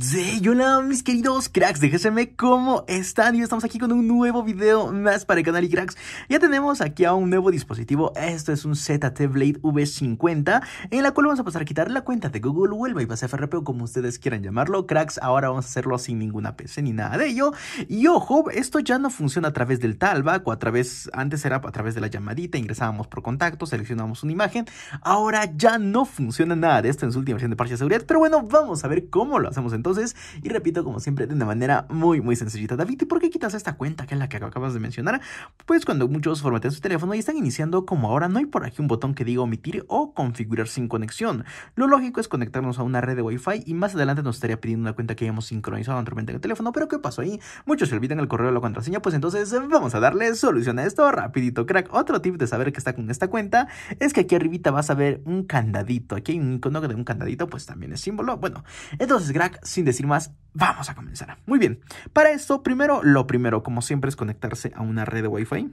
Sí, hola mis queridos cracks de ¿cómo están? Y estamos aquí con un nuevo video más para el canal y cracks Ya tenemos aquí a un nuevo dispositivo, esto es un ZT Blade V50 En la cual vamos a pasar a quitar la cuenta de Google vuelva y bypass FRP o como ustedes quieran llamarlo Cracks, ahora vamos a hacerlo sin ninguna PC ni nada de ello Y ojo, esto ya no funciona a través del talback o a través, antes era a través de la llamadita Ingresábamos por contacto, seleccionábamos una imagen Ahora ya no funciona nada de esto en su última versión de parche de seguridad Pero bueno, vamos a ver cómo lo hacemos entonces. Y repito, como siempre, de una manera muy, muy sencillita. David, ¿y por qué quitas esta cuenta que es la que acabas de mencionar? Pues cuando muchos formatean su teléfono y están iniciando como ahora, no hay por aquí un botón que diga omitir o configurar sin conexión. Lo lógico es conectarnos a una red de Wi-Fi y más adelante nos estaría pidiendo una cuenta que hayamos sincronizado anteriormente en el teléfono. Pero ¿qué pasó ahí? Muchos se olvidan el correo o la contraseña, pues entonces vamos a darle solución a esto rapidito, crack. Otro tip de saber que está con esta cuenta es que aquí arribita vas a ver un candadito. Aquí hay un icono de un candadito, pues también es símbolo. Bueno, entonces, crack, sin decir más, vamos a comenzar. Muy bien, para esto, primero, lo primero, como siempre, es conectarse a una red de Wi-Fi.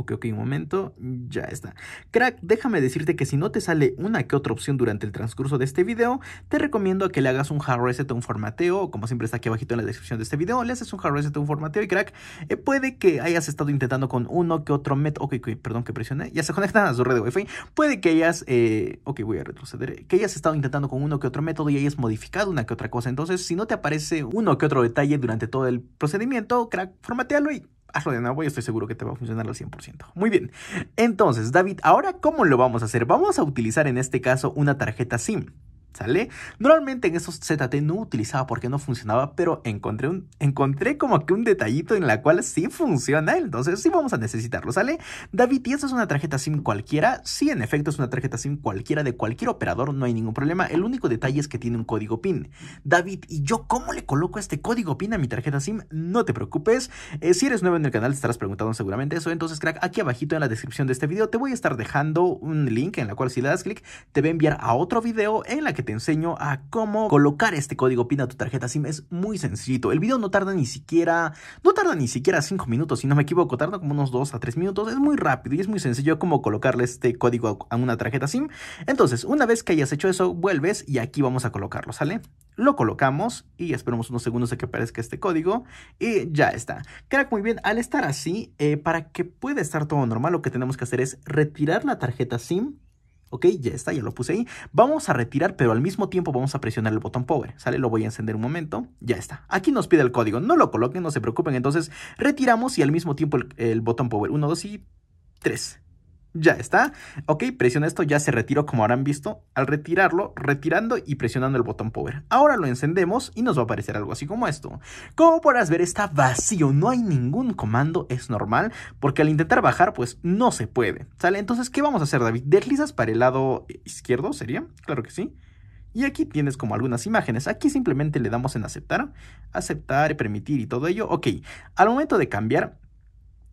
Ok, ok, un momento, ya está. Crack, déjame decirte que si no te sale una que otra opción durante el transcurso de este video, te recomiendo que le hagas un hard reset o un formateo, como siempre está aquí abajito en la descripción de este video, le haces un hard reset o un formateo y crack, eh, puede que hayas estado intentando con uno que otro método, ok, perdón que presioné, ya se conectan a su red de wifi, puede que hayas, eh, ok, voy a retroceder, que hayas estado intentando con uno que otro método y hayas modificado una que otra cosa, entonces si no te aparece uno que otro detalle durante todo el procedimiento, crack, formatealo y hazlo de nuevo y estoy seguro que te va a funcionar al 100%. Muy bien. Entonces, David, ahora, ¿cómo lo vamos a hacer? Vamos a utilizar en este caso una tarjeta SIM. ¿Sale? Normalmente en esos ZT no utilizaba porque no funcionaba, pero encontré, un, encontré como que un detallito en la cual sí funciona, entonces sí vamos a necesitarlo, ¿sale? David, ¿y esa es una tarjeta SIM cualquiera? Sí, en efecto es una tarjeta SIM cualquiera de cualquier operador, no hay ningún problema, el único detalle es que tiene un código PIN. David, ¿y yo cómo le coloco este código PIN a mi tarjeta SIM? No te preocupes, eh, si eres nuevo en el canal te estarás preguntando seguramente eso, entonces crack, aquí abajito en la descripción de este video te voy a estar dejando un link en la cual si le das clic te va a enviar a otro video en la que te enseño a cómo colocar este código PIN a tu tarjeta SIM. Es muy sencillo. El video no tarda ni siquiera, no tarda ni siquiera 5 minutos, si no me equivoco, tarda como unos 2 a 3 minutos. Es muy rápido y es muy sencillo cómo colocarle este código a una tarjeta SIM. Entonces, una vez que hayas hecho eso, vuelves y aquí vamos a colocarlo, ¿sale? Lo colocamos y esperamos unos segundos a que aparezca este código y ya está. Crack, muy bien. Al estar así, eh, para que pueda estar todo normal, lo que tenemos que hacer es retirar la tarjeta SIM Ok, ya está, ya lo puse ahí. Vamos a retirar, pero al mismo tiempo vamos a presionar el botón power. ¿Sale? Lo voy a encender un momento. Ya está. Aquí nos pide el código. No lo coloquen, no se preocupen. Entonces, retiramos y al mismo tiempo el, botón power. 1, 2 y 3. Ya está. Ok, presiona esto, ya se retiró como habrán visto. Al retirarlo, retirando y presionando el botón power. Ahora lo encendemos y nos va a aparecer algo así como esto. Como podrás ver, está vacío, no hay ningún comando, es normal, porque al intentar bajar, pues no se puede. ¿Sale? Entonces, ¿qué vamos a hacer, David? ¿Deslizas para el lado izquierdo? ¿Sería? Claro que sí. Y aquí tienes como algunas imágenes. Aquí simplemente le damos en aceptar, aceptar, permitir y todo ello. Ok, al momento de cambiar,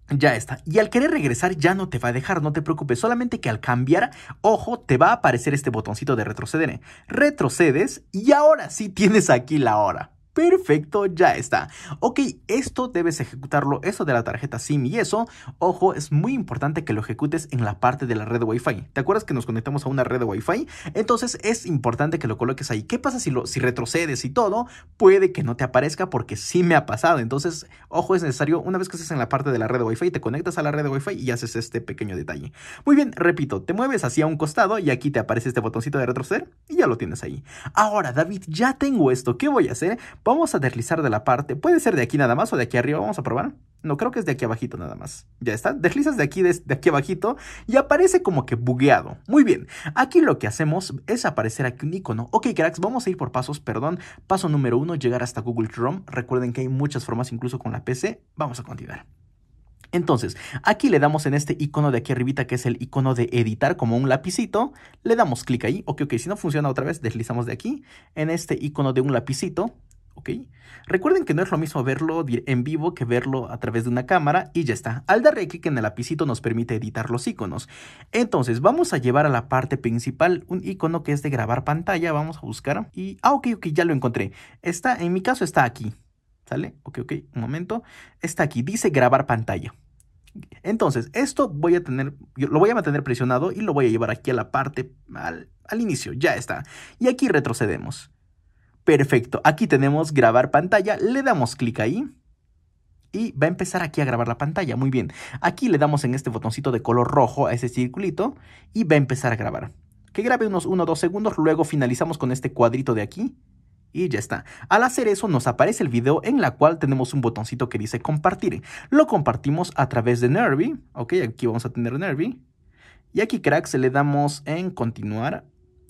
ya está. Y al querer regresar ya no te va a dejar, no te preocupes. Solamente que al cambiar, ojo, te va a aparecer este botoncito de retroceder. ¿eh? Retrocedes y ahora sí tienes aquí la hora. Perfecto, ya está. Ok, esto debes ejecutarlo, eso de la tarjeta SIM y eso. Ojo, es muy importante que lo ejecutes en la parte de la red Wi-Fi. ¿Te acuerdas que nos conectamos a una red Wi-Fi? Entonces es importante que lo coloques ahí. ¿Qué pasa si, lo, si retrocedes y todo? Puede que no te aparezca porque sí me ha pasado. Entonces, ojo, es necesario, una vez que estés en la parte de la red Wi-Fi, te conectas a la red de Wi-Fi y haces este pequeño detalle. Muy bien, repito, te mueves hacia un costado y aquí te aparece este botoncito de retroceder y ya lo tienes ahí. Ahora, David, ya tengo esto. ¿Qué voy a hacer? Vamos a deslizar de la parte. Puede ser de aquí nada más o de aquí arriba. Vamos a probar. No, creo que es de aquí abajito nada más. Ya está. Deslizas de aquí, de, aquí abajito y aparece como que bugueado. Muy bien. Aquí lo que hacemos es aparecer aquí un icono. Ok, cracks, vamos a ir por pasos, perdón. Paso número uno, llegar hasta Google Chrome. Recuerden que hay muchas formas, incluso con la PC. Vamos a continuar. Entonces, aquí le damos en este icono de aquí arribita, que es el icono de editar como un lapicito, le damos clic ahí, ok, ok, si no funciona otra vez, deslizamos de aquí, en este icono de un lapicito, ¿ok? Recuerden que no es lo mismo verlo en vivo que verlo a través de una cámara y ya está. Al darle clic en el lapicito nos permite editar los iconos. Entonces vamos a llevar a la parte principal un icono que es de grabar pantalla. Vamos a buscar y... Ah, ok, ok, ya lo encontré. Está, en mi caso está aquí. ¿Sale? Ok, ok, un momento. Está aquí, dice grabar pantalla. Entonces, esto voy a tener, lo voy a mantener presionado y lo voy a llevar aquí a la parte, al, al inicio, ya está. Y aquí retrocedemos. Perfecto, aquí tenemos grabar pantalla, le damos clic ahí y va a empezar aquí a grabar la pantalla. Muy bien, aquí le damos en este botoncito de color rojo a ese circulito y va a empezar a grabar. Que grabe unos 1 o 2 segundos, luego finalizamos con este cuadrito de aquí y ya está. Al hacer eso nos aparece el video en la cual tenemos un botoncito que dice compartir. Lo compartimos a través de Nervi, ok, aquí vamos a tener Nervi. Y aquí cracks, le damos en continuar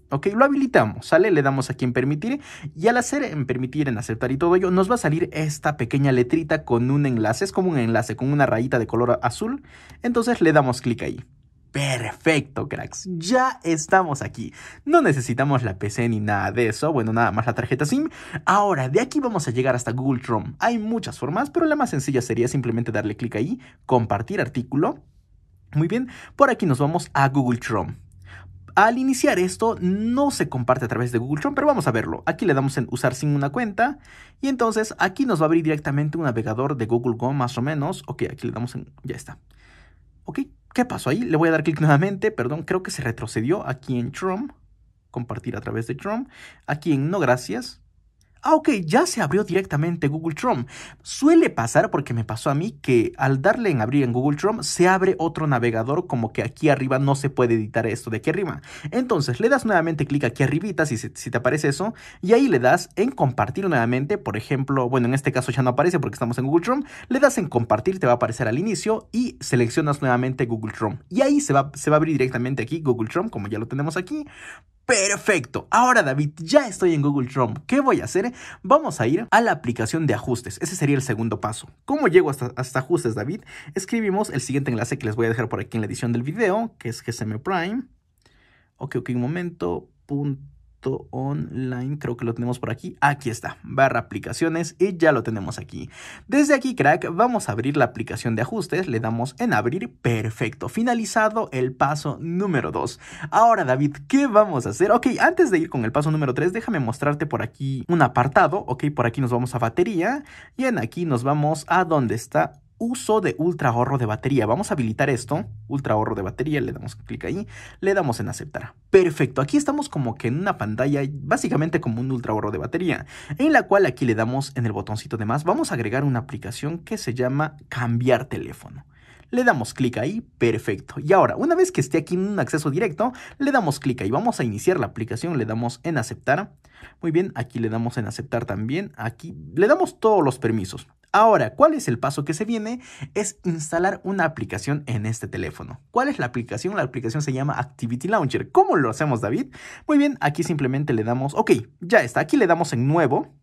Ok, lo habilitamos, ¿sale? Le damos aquí en permitir y al hacer en permitir, en aceptar y todo ello, nos va a salir esta pequeña letrita con un enlace. Es como un enlace con una rayita de color azul. Entonces le damos clic ahí. Perfecto, cracks. Ya estamos aquí. No necesitamos la PC ni nada de eso. Bueno, nada más la tarjeta SIM. Ahora, de aquí vamos a llegar hasta Google Chrome. Hay muchas formas, pero la más sencilla sería simplemente darle clic ahí, compartir artículo. Muy bien, por aquí nos vamos a Google Chrome. Al iniciar esto, no se comparte a través de Google Chrome, pero vamos a verlo. Aquí le damos en usar sin una cuenta y entonces aquí nos va a abrir directamente un navegador de Google Chrome más o menos. Ok, aquí le damos en... ya está. Ok, ¿qué pasó ahí? Le voy a dar clic nuevamente, perdón, creo que se retrocedió aquí en Chrome. Compartir a través de Chrome. Aquí en no gracias. Ah, ok, ya se abrió directamente Google Chrome. Suele pasar, porque me pasó a mí, que al darle en abrir en Google Chrome se abre otro navegador, como que aquí arriba no se puede editar esto de aquí arriba. Entonces le das nuevamente clic aquí arribita, si, si te aparece eso, y ahí le das en compartir nuevamente, por ejemplo, bueno, en este caso ya no aparece porque estamos en Google Chrome, le das en compartir, te va a aparecer al inicio y seleccionas nuevamente Google Chrome. Y ahí se va, se va a abrir directamente aquí Google Chrome, como ya lo tenemos aquí, Perfecto. Ahora David, ya estoy en Google Chrome. ¿Qué voy a hacer? Vamos a ir a la aplicación de ajustes. Ese sería el segundo paso. ¿Cómo llego hasta, ajustes, David? Escribimos el siguiente enlace que les voy a dejar por aquí en la edición del video, que es GSM Prime. Ok, ok, un momento. Punto online, creo que lo tenemos por aquí, aquí está, barra aplicaciones y ya lo tenemos aquí. Desde aquí, crack, vamos a abrir la aplicación de ajustes, le damos en abrir, perfecto, finalizado el paso número 2. Ahora, David, ¿qué vamos a hacer? Ok, antes de ir con el paso número 3, déjame mostrarte por aquí un apartado, ok, por aquí nos vamos a batería y en aquí nos vamos a donde está uso de ultra ahorro de batería. Vamos a habilitar esto, ultra ahorro de batería, le damos clic ahí, le damos en aceptar. Perfecto, aquí estamos como que en una pantalla, básicamente como un ultra ahorro de batería, en la cual aquí le damos en el botoncito de más, vamos a agregar una aplicación que se llama cambiar teléfono le damos clic ahí, perfecto. Y ahora, una vez que esté aquí en un acceso directo, le damos clic ahí, vamos a iniciar la aplicación, le damos en aceptar. Muy bien, aquí le damos en aceptar también, aquí le damos todos los permisos. Ahora, ¿cuál es el paso que se viene? Es instalar una aplicación en este teléfono. ¿Cuál es la aplicación? La aplicación se llama Activity Launcher. ¿Cómo lo hacemos, David? Muy bien, aquí simplemente le damos, ok, ya está, aquí le damos en nuevo,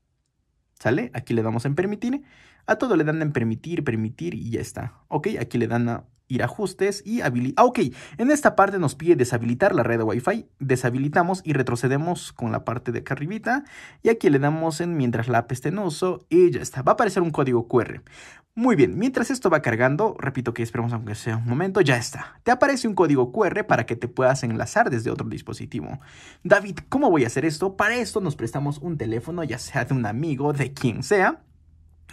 ¿sale? Aquí le damos en permitir a todo le dan en permitir, permitir y ya está. Ok, aquí le dan a ir a ajustes y habilitar. Ah, ok, en esta parte nos pide deshabilitar la red de Wi-Fi. Deshabilitamos y retrocedemos con la parte de acá arribita. Y aquí le damos en mientras la app esté en uso y ya está. Va a aparecer un código QR. Muy bien, mientras esto va cargando, repito que esperemos aunque sea un momento, ya está. Te aparece un código QR para que te puedas enlazar desde otro dispositivo. David, ¿cómo voy a hacer esto? Para esto nos prestamos un teléfono, ya sea de un amigo, de quien sea.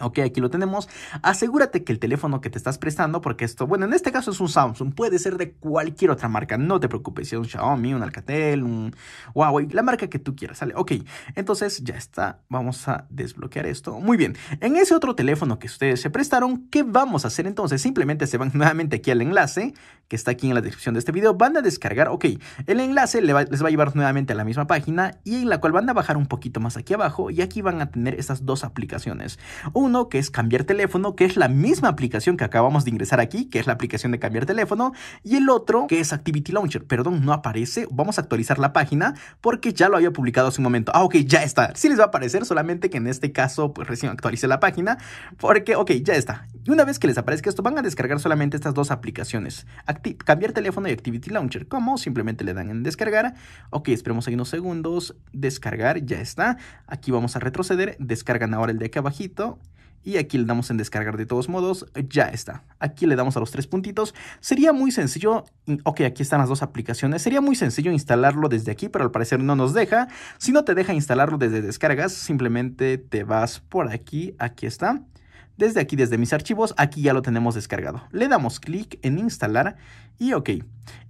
Ok, aquí lo tenemos. Asegúrate que el teléfono que te estás prestando, porque esto, bueno, en este caso es un Samsung, puede ser de cualquier otra marca, no te preocupes, si es un Xiaomi, un Alcatel, un Huawei, la marca que tú quieras, ¿sale? Ok, entonces ya está, vamos a desbloquear esto. Muy bien, en ese otro teléfono que ustedes se prestaron, ¿qué vamos a hacer entonces? Simplemente se van nuevamente aquí al enlace, que está aquí en la descripción de este video, van a descargar, ok, el enlace les va a llevar nuevamente a la misma página y en la cual van a bajar un poquito más aquí abajo y aquí van a tener estas dos aplicaciones. Uno que es cambiar teléfono, que es la misma aplicación que acabamos de ingresar aquí, que es la aplicación de cambiar teléfono, y el otro que es Activity Launcher, perdón, no aparece, vamos a actualizar la página porque ya lo había publicado hace un momento. Ah, ok, ya está, sí les va a aparecer, solamente que en este caso pues recién actualicé la página porque, ok, ya está. Y una vez que les aparezca esto, van a descargar solamente estas dos aplicaciones cambiar teléfono y Activity Launcher. ¿Cómo? Simplemente le dan en descargar. Ok, esperemos ahí unos segundos. Descargar, ya está. Aquí vamos a retroceder. Descargan ahora el de acá abajito. Y aquí le damos en descargar de todos modos, ya está. Aquí le damos a los tres puntitos. Sería muy sencillo, ok, aquí están las dos aplicaciones. Sería muy sencillo instalarlo desde aquí, pero al parecer no nos deja. Si no te deja instalarlo desde descargas, simplemente te vas por aquí, aquí está desde aquí, desde mis archivos, aquí ya lo tenemos descargado. Le damos clic en instalar y ok.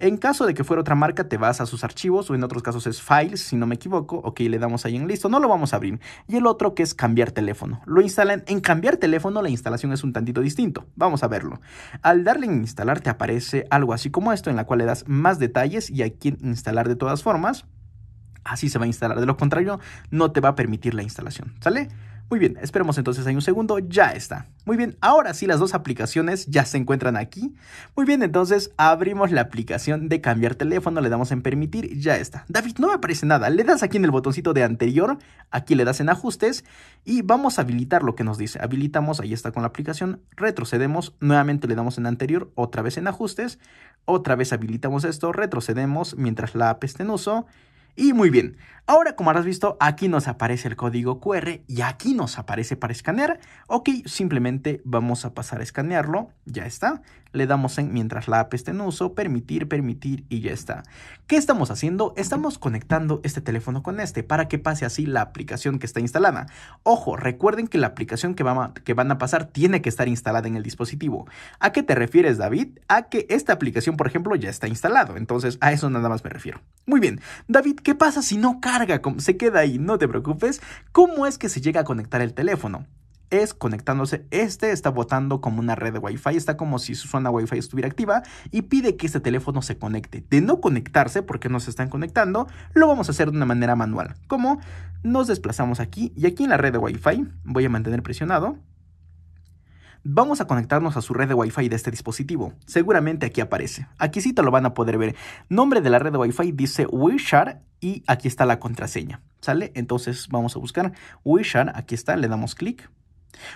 En caso de que fuera otra marca, te vas a sus archivos o en otros casos es files, si no me equivoco. Ok, le damos ahí en listo, no lo vamos a abrir. Y el otro que es cambiar teléfono. Lo instalan, en cambiar teléfono la instalación es un tantito distinto. Vamos a verlo. Al darle en instalar te aparece algo así como esto, en la cual le das más detalles y aquí en instalar de todas formas. Así se va a instalar. De lo contrario, no te va a permitir la instalación. ¿Sale? Muy bien, esperemos entonces ahí un segundo, ya está. Muy bien, ahora sí las dos aplicaciones ya se encuentran aquí. Muy bien, entonces abrimos la aplicación de cambiar teléfono, le damos en permitir, ya está. David, no me aparece nada, le das aquí en el botoncito de anterior, aquí le das en ajustes y vamos a habilitar lo que nos dice. Habilitamos, ahí está con la aplicación, retrocedemos, nuevamente le damos en anterior, otra vez en ajustes, otra vez habilitamos esto, retrocedemos mientras la app esté en uso y muy bien, ahora como habrás visto, aquí nos aparece el código QR y aquí nos aparece para escanear. Ok, simplemente vamos a pasar a escanearlo, ya está. Le damos en mientras la app esté en uso, permitir, permitir y ya está. ¿Qué estamos haciendo? Estamos conectando este teléfono con este para que pase así la aplicación que está instalada. Ojo, recuerden que la aplicación que, que van a pasar tiene que estar instalada en el dispositivo. ¿A qué te refieres, David? A que esta aplicación, por ejemplo, ya está instalado. Entonces, a eso nada más me refiero. Muy bien, David, ¿Qué pasa si no carga? Se queda ahí, no te preocupes. ¿Cómo es que se llega a conectar el teléfono? es conectándose. Este está botando como una red de Wi-Fi, está como si su zona Wi-Fi estuviera activa y pide que este teléfono se conecte. De no conectarse, porque no se están conectando, lo vamos a hacer de una manera manual. ¿Cómo? nos desplazamos aquí y aquí en la red de Wi-Fi, voy a mantener presionado, Vamos a conectarnos a su red de Wi-Fi de este dispositivo. Seguramente aquí aparece. Aquí sí te lo van a poder ver. Nombre de la red de Wi-Fi dice Wishar y aquí está la contraseña. ¿Sale? Entonces vamos a buscar Wishar. Aquí está, le damos clic.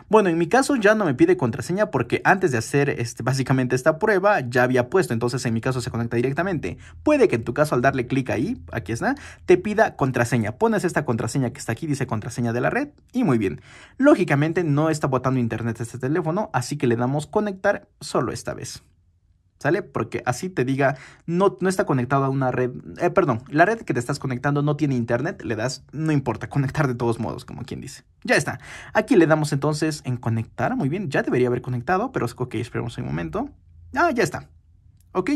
Bueno, en mi caso ya no me pide contraseña porque antes de hacer este, básicamente esta prueba ya había puesto, entonces en mi caso se conecta directamente. Puede que en tu caso al darle clic ahí, aquí está, te pida contraseña. Pones esta contraseña que está aquí, dice contraseña de la red y muy bien. Lógicamente no está botando internet este teléfono, así que le damos conectar solo esta vez. ¿Sale? Porque así te diga, no, no está conectado a una red, eh, perdón, la red que te estás conectando no tiene internet, le das, no importa, conectar de todos modos, como quien dice. Ya está. Aquí le damos entonces en conectar, muy bien, ya debería haber conectado, pero es ok, esperemos un momento. Ah, ya está. ¿Ok?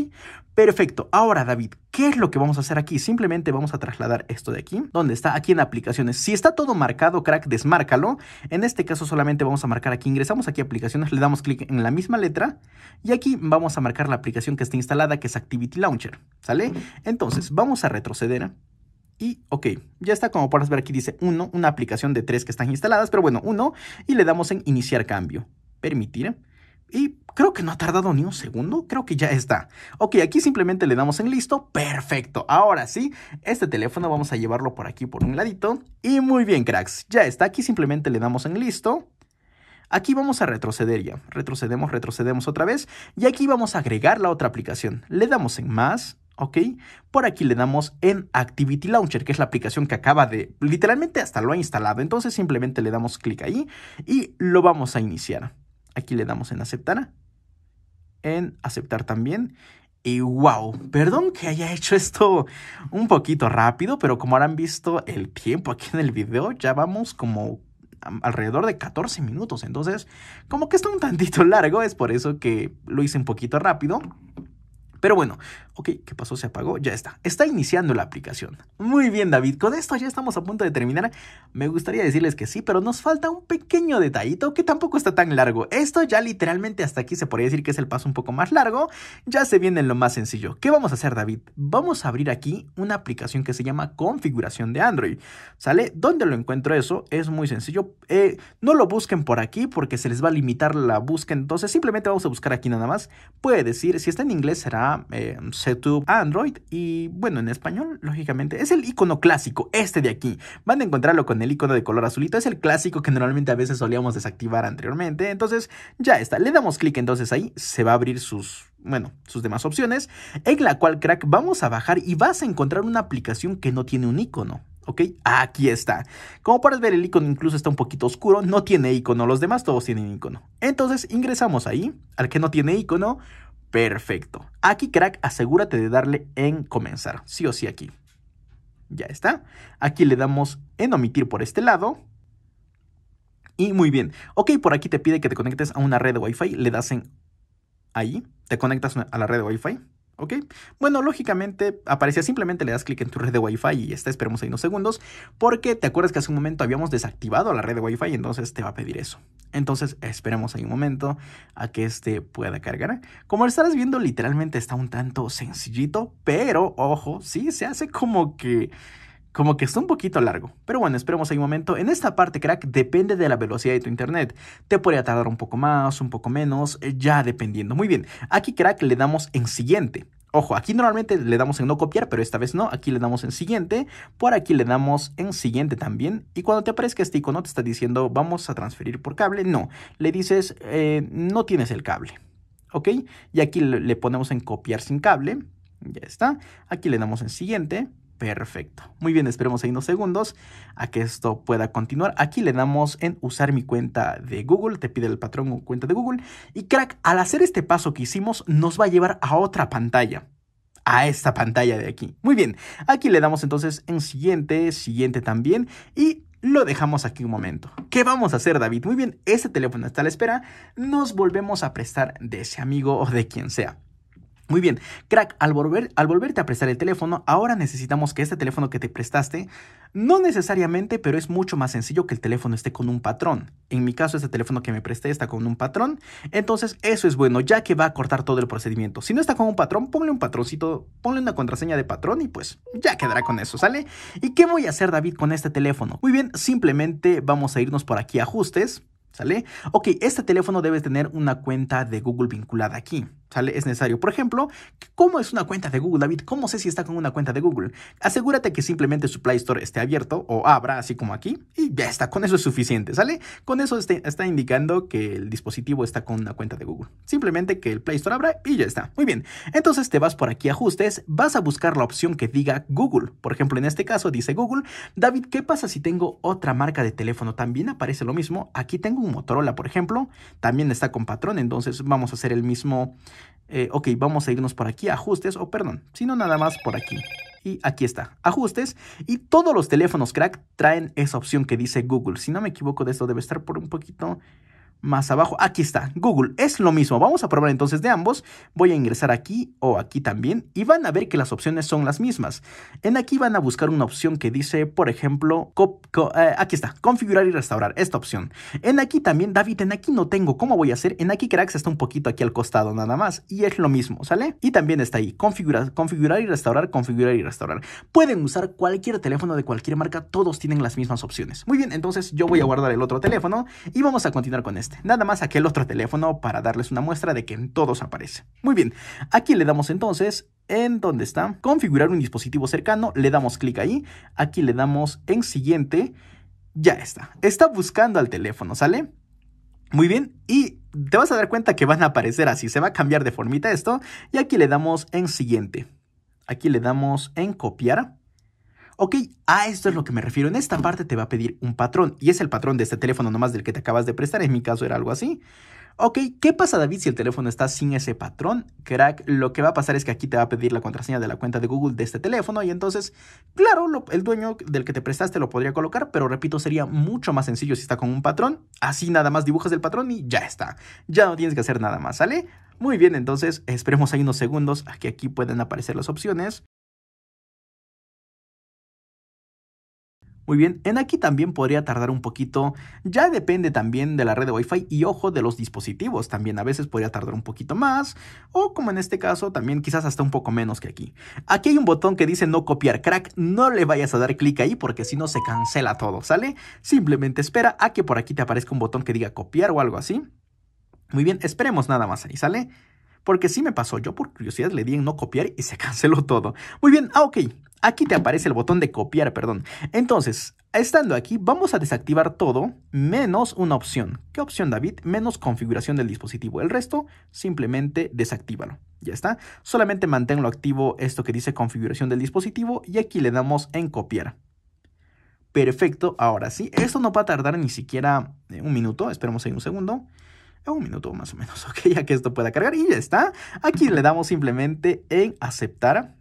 Perfecto. Ahora, David, ¿qué es lo que vamos a hacer aquí? Simplemente vamos a trasladar esto de aquí, donde está aquí en aplicaciones. Si está todo marcado, crack, desmárcalo. En este caso solamente vamos a marcar aquí, ingresamos aquí a aplicaciones, le damos clic en la misma letra y aquí vamos a marcar la aplicación que está instalada, que es Activity Launcher, ¿sale? Entonces, vamos a retroceder y ok, ya está como puedes ver aquí dice 1, una aplicación de tres que están instaladas, pero bueno, 1 y le damos en iniciar cambio, permitir y creo que no ha tardado ni un segundo, creo que ya está. Ok, aquí simplemente le damos en listo, perfecto. Ahora sí, este teléfono vamos a llevarlo por aquí por un ladito. Y muy bien, cracks, ya está aquí, simplemente le damos en listo. Aquí vamos a retroceder ya, retrocedemos, retrocedemos otra vez. Y aquí vamos a agregar la otra aplicación. Le damos en más, ¿ok? Por aquí le damos en Activity Launcher, que es la aplicación que acaba de, literalmente hasta lo ha instalado. Entonces simplemente le damos clic ahí y lo vamos a iniciar. Aquí le damos en aceptar. En aceptar también. Y wow, perdón que haya hecho esto un poquito rápido, pero como habrán visto el tiempo aquí en el video, ya vamos como alrededor de 14 minutos. Entonces, como que está un tantito largo, es por eso que lo hice un poquito rápido. Pero bueno, ok, ¿qué pasó? Se apagó, ya está. Está iniciando la aplicación. Muy bien, David, con esto ya estamos a punto de terminar. Me gustaría decirles que sí, pero nos falta un pequeño detallito que tampoco está tan largo. Esto ya literalmente hasta aquí se podría decir que es el paso un poco más largo. Ya se viene lo más sencillo. ¿Qué vamos a hacer, David? Vamos a abrir aquí una aplicación que se llama configuración de Android. ¿Sale? ¿Dónde lo encuentro eso? Es muy sencillo. Eh, no lo busquen por aquí porque se les va a limitar la búsqueda. Entonces simplemente vamos a buscar aquí nada más. Puede decir, si está en inglés será Android y bueno, en español, lógicamente, es el icono clásico, este de aquí. Van a encontrarlo con el icono de color azulito, es el clásico que normalmente a veces solíamos desactivar anteriormente, entonces ya está, le damos clic entonces ahí, se va a abrir sus bueno, sus demás opciones, en la cual, crack, vamos a bajar y vas a encontrar una aplicación que no tiene un icono. ¿Ok? Aquí está. Como puedes ver, el icono incluso está un poquito oscuro. No tiene icono. Los demás todos tienen icono. Entonces ingresamos ahí, al que no tiene icono. Perfecto. Aquí, crack, asegúrate de darle en comenzar. Sí o sí aquí. Ya está. Aquí le damos en omitir por este lado. Y muy bien. Ok, por aquí te pide que te conectes a una red de Wi-Fi. Le das en ahí. Te conectas a la red de Wi-Fi. ¿ok? Bueno, lógicamente aparecía simplemente le das clic en tu red de Wi-Fi y está, esperemos ahí unos segundos, porque te acuerdas que hace un momento habíamos desactivado la red de Wi-Fi, entonces te va a pedir eso. Entonces esperemos ahí un momento a que este pueda cargar. Como estarás viendo, literalmente está un tanto sencillito, pero ojo, sí, se hace como que como que está un poquito largo. Pero bueno, esperemos ahí un momento. En esta parte, crack, depende de la velocidad de tu internet. Te podría tardar un poco más, un poco menos, eh, ya dependiendo. Muy bien, aquí, crack, le damos en siguiente. Ojo, aquí normalmente le damos en no copiar, pero esta vez no. Aquí le damos en siguiente. Por aquí le damos en siguiente también. Y cuando te aparezca este icono, te está diciendo vamos a transferir por cable. No, le dices eh, no tienes el cable. ¿Ok? Y aquí le ponemos en copiar sin cable. Ya está. Aquí le damos en siguiente. Perfecto. Muy bien, esperemos ahí unos segundos a que esto pueda continuar. Aquí le damos en usar mi cuenta de Google, te pide el patrón o cuenta de Google. Y crack, al hacer este paso que hicimos, nos va a llevar a otra pantalla. A esta pantalla de aquí. Muy bien, aquí le damos entonces en siguiente, siguiente también. Y lo dejamos aquí un momento. ¿Qué vamos a hacer, David? Muy bien, este teléfono está a la espera. Nos volvemos a prestar de ese amigo o de quien sea. Muy bien, crack, al, volver, al volverte a prestar el teléfono, ahora necesitamos que este teléfono que te prestaste, no necesariamente, pero es mucho más sencillo que el teléfono esté con un patrón. En mi caso, este teléfono que me presté está con un patrón, entonces eso es bueno, ya que va a cortar todo el procedimiento. Si no está con un patrón, ponle un patroncito, ponle una contraseña de patrón y pues ya quedará con eso, ¿sale? ¿Y qué voy a hacer, David, con este teléfono? Muy bien, simplemente vamos a irnos por aquí a ajustes, ¿sale? Ok, este teléfono debe tener una cuenta de Google vinculada aquí. ¿Sale? Es necesario. Por ejemplo, ¿cómo es una cuenta de Google, David? ¿Cómo sé si está con una cuenta de Google? Asegúrate que simplemente su Play Store esté abierto o abra, así como aquí, y ya está. Con eso es suficiente, ¿sale? Con eso este, está indicando que el dispositivo está con una cuenta de Google. Simplemente que el Play Store abra y ya está. Muy bien. Entonces te vas por aquí ajustes, vas a buscar la opción que diga Google. Por ejemplo, en este caso dice Google, David, ¿qué pasa si tengo otra marca de teléfono? También aparece lo mismo. Aquí tengo un Motorola, por ejemplo. También está con patrón, entonces vamos a hacer el mismo... Eh, ok, vamos a irnos por aquí, ajustes, o perdón, sino nada más por aquí. Y aquí está, ajustes. Y todos los teléfonos crack traen esa opción que dice Google. Si no me equivoco de esto, debe estar por un poquito más abajo. Aquí está, Google, es lo mismo. Vamos a probar entonces de ambos. Voy a ingresar aquí o aquí también y van a ver que las opciones son las mismas. En aquí van a buscar una opción que dice, por ejemplo, eh, aquí está, configurar y restaurar, esta opción. En aquí también, David, en aquí no tengo, ¿cómo voy a hacer? En aquí cracks está un poquito aquí al costado nada más y es lo mismo, ¿sale? Y también está ahí, configurar, configurar y restaurar, configurar y restaurar. Pueden usar cualquier teléfono de cualquier marca, todos tienen las mismas opciones. Muy bien, entonces yo voy a guardar el otro teléfono y vamos a continuar con este. Nada más aquel otro teléfono para darles una muestra de que en todos aparece. Muy bien, aquí le damos entonces en donde está configurar un dispositivo cercano, le damos clic ahí, aquí le damos en siguiente, ya está. Está buscando al teléfono, ¿sale? Muy bien, y te vas a dar cuenta que van a aparecer así, se va a cambiar de formita esto, y aquí le damos en siguiente. Aquí le damos en copiar. Ok, a esto es lo que me refiero. En esta parte te va a pedir un patrón y es el patrón de este teléfono nomás del que te acabas de prestar. En mi caso era algo así. Ok, ¿qué pasa David si el teléfono está sin ese patrón? Crack, lo que va a pasar es que aquí te va a pedir la contraseña de la cuenta de Google de este teléfono y entonces, claro, el dueño del que te prestaste lo podría colocar, pero repito, sería mucho más sencillo si está con un patrón. Así nada más dibujas el patrón y ya está. Ya no tienes que hacer nada más, ¿sale? Muy bien, entonces esperemos ahí unos segundos a que aquí puedan aparecer las opciones. Muy bien, en aquí también podría tardar un poquito, ya depende también de la red de Wi-Fi y ojo de los dispositivos, también a veces podría tardar un poquito más o como en este caso también quizás hasta un poco menos que aquí. Aquí hay un botón que dice no copiar crack, no le vayas a dar clic ahí porque si no se cancela todo, ¿sale? Simplemente espera a que por aquí te aparezca un botón que diga copiar o algo así. Muy bien, esperemos nada más ahí, ¿sale? Porque sí me pasó, yo por curiosidad le di en no copiar y se canceló todo. Muy bien, ah, ok. Aquí te aparece el botón de copiar, perdón. Entonces, estando aquí, vamos a desactivar todo menos una opción. ¿Qué opción, David? Menos configuración del dispositivo. El resto, simplemente desactívalo. Ya está. Solamente manténlo activo esto que dice configuración del dispositivo y aquí le damos en copiar. Perfecto, ahora sí, esto no va a tardar ni siquiera eh, un minuto, esperemos ahí un segundo. Un minuto más o menos, ok, ya que esto pueda cargar y ya está. Aquí le damos simplemente en aceptar.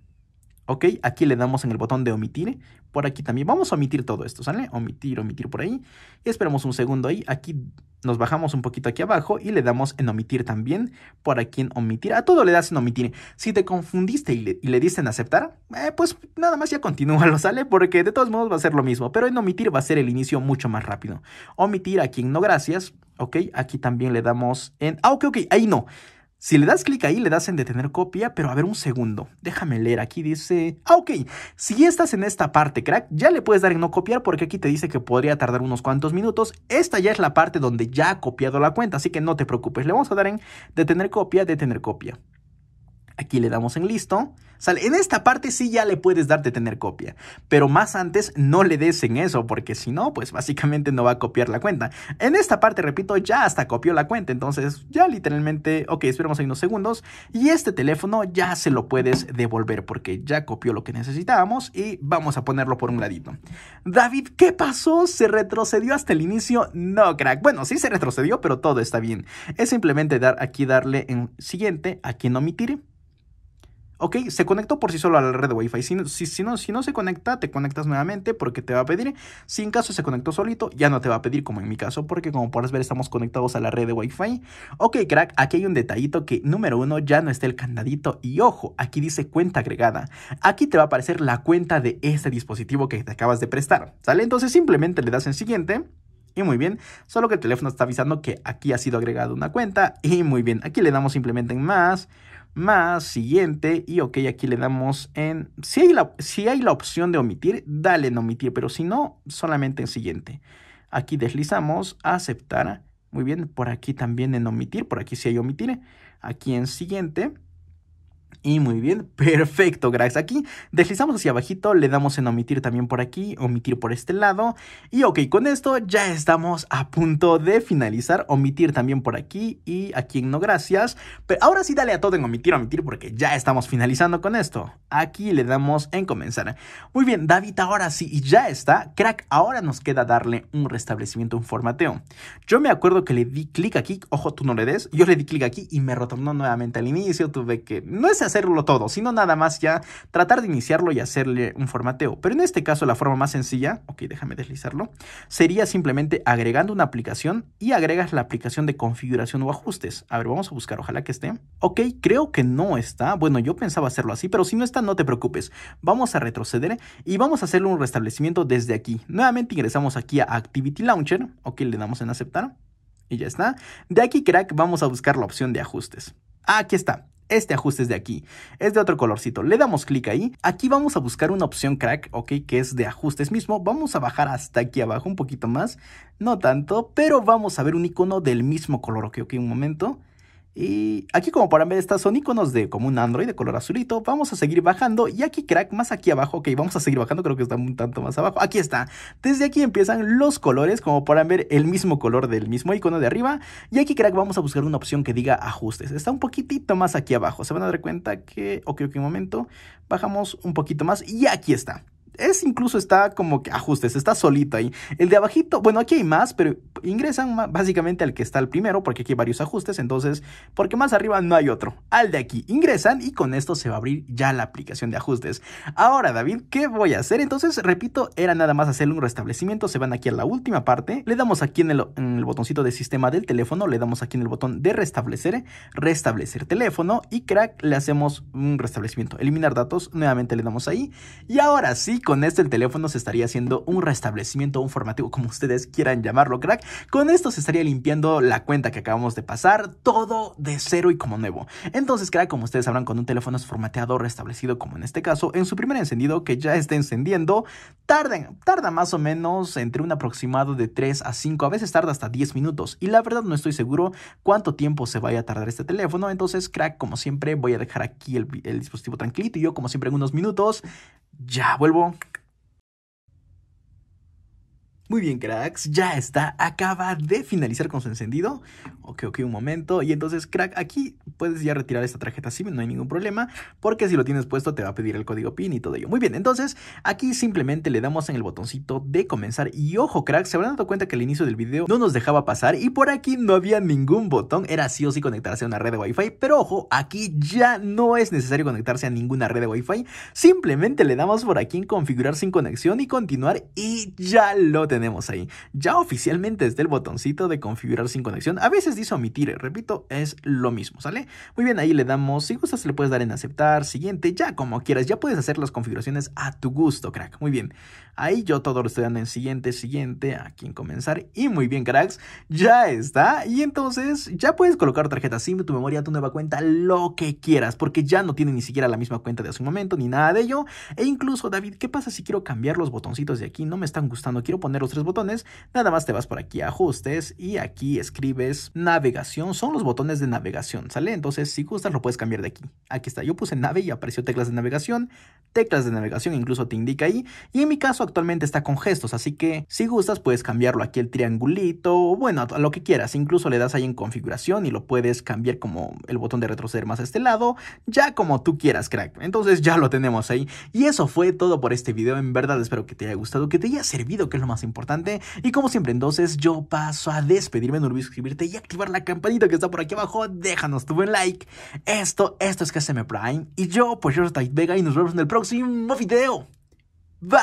¿Ok? Aquí le damos en el botón de omitir. Por aquí también. Vamos a omitir todo esto, ¿sale? Omitir, omitir por ahí. Y esperamos un segundo ahí. Aquí nos bajamos un poquito aquí abajo y le damos en omitir también. Por aquí en omitir. A todo le das en omitir. Si te confundiste y le, diste en aceptar, eh, pues nada más ya continúa, ¿lo sale? Porque de todos modos va a ser lo mismo. Pero en omitir va a ser el inicio mucho más rápido. Omitir aquí en no gracias. ¿Ok? Aquí también le damos en... Ah, ok, ok. Ahí no. Si le das clic ahí, le das en detener copia, pero a ver un segundo, déjame leer, aquí dice... Ah, ok, si estás en esta parte, crack, ya le puedes dar en no copiar porque aquí te dice que podría tardar unos cuantos minutos. Esta ya es la parte donde ya ha copiado la cuenta, así que no te preocupes, le vamos a dar en detener copia, detener copia. Aquí le damos en listo. Sale. En esta parte sí ya le puedes darte tener copia, pero más antes no le des en eso porque si no, pues básicamente no va a copiar la cuenta. En esta parte, repito, ya hasta copió la cuenta, entonces ya literalmente, ok, esperemos ahí unos segundos y este teléfono ya se lo puedes devolver porque ya copió lo que necesitábamos y vamos a ponerlo por un ladito. David, ¿qué pasó? ¿Se retrocedió hasta el inicio? No, crack. Bueno, sí se retrocedió, pero todo está bien. Es simplemente dar aquí darle en siguiente, aquí en omitir Ok, se conectó por sí solo a la red de Wi-Fi. Si, no, si no se conecta, te conectas nuevamente porque te va a pedir. Si en caso se conectó solito, ya no te va a pedir como en mi caso, porque como puedes ver estamos conectados a la red de Wi-Fi. Ok, crack, aquí hay un detallito que número uno ya no está el candadito y ojo, aquí dice cuenta agregada. Aquí te va a aparecer la cuenta de este dispositivo que te acabas de prestar. ¿Sale? Entonces simplemente le das en siguiente. Y muy bien, solo que el teléfono está avisando que aquí ha sido agregada una cuenta. Y muy bien, aquí le damos simplemente en más más siguiente y ok, aquí le damos en, si hay la, si hay la opción de omitir, dale en omitir, pero si no, solamente en siguiente. Aquí deslizamos, aceptar, muy bien, por aquí también en omitir, por aquí si sí hay omitir, aquí en siguiente y muy bien, perfecto, gracias Aquí deslizamos hacia abajito, le damos en omitir también por aquí, omitir por este lado. Y ok, con esto ya estamos a punto de finalizar, omitir también por aquí y aquí no gracias. Pero ahora sí dale a todo en omitir, omitir, porque ya estamos finalizando con esto. Aquí le damos en comenzar. Muy bien, David, ahora sí, y ya está. Crack, ahora nos queda darle un restablecimiento, un formateo. Yo me acuerdo que le di clic aquí, ojo, tú no le des, yo le di clic aquí y me retornó nuevamente al inicio, tuve que... No es hacerlo todo, sino nada más ya tratar de iniciarlo y hacerle un formateo. Pero en este caso la forma más sencilla, ok, déjame deslizarlo, sería simplemente agregando una aplicación y agregas la aplicación de configuración o ajustes. A ver, vamos a buscar, ojalá que esté. Ok, creo que no está. Bueno, yo pensaba hacerlo así, pero si no está, no te preocupes. Vamos a retroceder y vamos a hacerle un restablecimiento desde aquí. Nuevamente ingresamos aquí a Activity Launcher, ok, le damos en aceptar y ya está. De aquí, crack, vamos a buscar la opción de ajustes. Aquí está este ajuste es de aquí, es de otro colorcito. Le damos clic ahí. Aquí vamos a buscar una opción crack, ok, que es de ajustes mismo. Vamos a bajar hasta aquí abajo un poquito más, no tanto, pero vamos a ver un icono del mismo color, ok, ok, un momento. Y aquí como podrán ver estas son iconos de como un Android de color azulito. Vamos a seguir bajando y aquí crack más aquí abajo. Ok, vamos a seguir bajando, creo que está un tanto más abajo. Aquí está. Desde aquí empiezan los colores como podrán ver el mismo color del mismo icono de arriba. Y aquí crack vamos a buscar una opción que diga ajustes. Está un poquitito más aquí abajo. Se van a dar cuenta que... Ok, ok, un momento. Bajamos un poquito más y aquí está es incluso está como que ajustes, está solito ahí. El de abajito, bueno, aquí hay más, pero ingresan básicamente al que está el primero, porque aquí hay varios ajustes, entonces, porque más arriba no hay otro. Al de aquí ingresan y con esto se va a abrir ya la aplicación de ajustes. Ahora, David, ¿qué voy a hacer? Entonces, repito, era nada más hacer un restablecimiento, se van aquí a la última parte, le damos aquí en el, en el botoncito de sistema del teléfono, le damos aquí en el botón de restablecer, restablecer teléfono y crack, le hacemos un restablecimiento, eliminar datos, nuevamente le damos ahí y ahora sí con esto el teléfono se estaría haciendo un restablecimiento, un formativo, como ustedes quieran llamarlo, crack. Con esto se estaría limpiando la cuenta que acabamos de pasar, todo de cero y como nuevo. Entonces, crack, como ustedes sabrán, con un teléfono es formateado, restablecido, como en este caso, en su primer encendido que ya está encendiendo, tarda, más o menos entre un aproximado de 3 a 5, a veces tarda hasta 10 minutos. Y la verdad no estoy seguro cuánto tiempo se vaya a tardar este teléfono. Entonces, crack, como siempre, voy a dejar aquí el, el dispositivo tranquilito y yo, como siempre, en unos minutos ya vuelvo. Muy bien, cracks, ya está, acaba de finalizar con su encendido. Ok, ok, un momento. Y entonces, crack, aquí puedes ya retirar esta tarjeta SIM, no hay ningún problema, porque si lo tienes puesto te va a pedir el código PIN y todo ello. Muy bien, entonces aquí simplemente le damos en el botoncito de comenzar. Y ojo, cracks, se habrán dado cuenta que al inicio del video no nos dejaba pasar y por aquí no había ningún botón, era sí o sí conectarse a una red de Wi-Fi, pero ojo, aquí ya no es necesario conectarse a ninguna red de Wi-Fi, simplemente le damos por aquí en configurar sin conexión y continuar y ya lo tenemos tenemos ahí. Ya oficialmente desde el botoncito de configurar sin conexión, a veces dice omitir, eh, repito, es lo mismo, ¿sale? Muy bien, ahí le damos, si gustas le puedes dar en aceptar, siguiente, ya como quieras, ya puedes hacer las configuraciones a tu gusto, crack. Muy bien, ahí yo todo lo estoy dando en siguiente, siguiente, aquí en comenzar. Y muy bien, cracks, ya está. Y entonces ya puedes colocar tarjeta SIM, tu memoria, tu nueva cuenta, lo que quieras, porque ya no tiene ni siquiera la misma cuenta de hace un momento, ni nada de ello. E incluso, David, ¿qué pasa si quiero cambiar los botoncitos de aquí? No me están gustando, quiero ponerlos tres botones, nada más te vas por aquí a ajustes y aquí escribes navegación, son los botones de navegación, ¿sale? Entonces si gustas lo puedes cambiar de aquí. Aquí está, yo puse nave y apareció teclas de navegación, teclas de navegación incluso te indica ahí y en mi caso actualmente está con gestos, así que si gustas puedes cambiarlo aquí el triangulito o bueno, a lo que quieras, incluso le das ahí en configuración y lo puedes cambiar como el botón de retroceder más a este lado, ya como tú quieras, crack. Entonces ya lo tenemos ahí y eso fue todo por este video, en verdad espero que te haya gustado, que te haya servido, que es lo más importante y como siempre, entonces yo paso a despedirme. No olvides suscribirte y activar la campanita que está por aquí abajo. Déjanos tu buen like. Esto, esto es KSM Prime. Y yo, pues yo soy Tite Vega y nos vemos en el próximo video. Bye.